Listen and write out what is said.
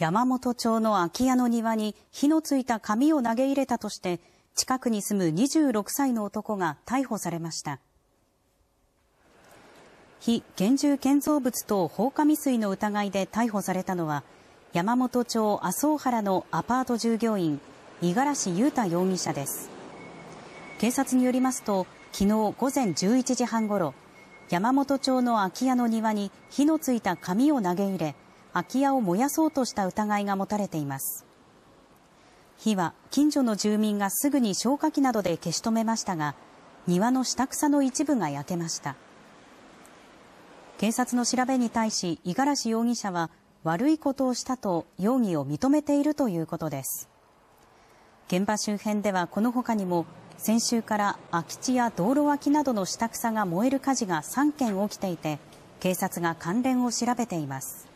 山本町の空き家の庭に火のついた紙を投げ入れたとして、近くに住む26歳の男が逮捕されました。非現住建造物等放火未遂の疑いで逮捕されたのは、山本町麻生原のアパート従業員、五十嵐雄太容疑者です。警察によりますと、昨日午前11時半ごろ、山本町の空き家の庭に火のついた紙を投げ入れ、空き家を燃やそうとした疑いが持たれています火は近所の住民がすぐに消火器などで消し止めましたが庭の下草の一部が焼けました警察の調べに対し五十嵐容疑者は悪いことをしたと容疑を認めているということです現場周辺ではこのほかにも先週から空き地や道路脇などの下草が燃える火事が3件起きていて警察が関連を調べています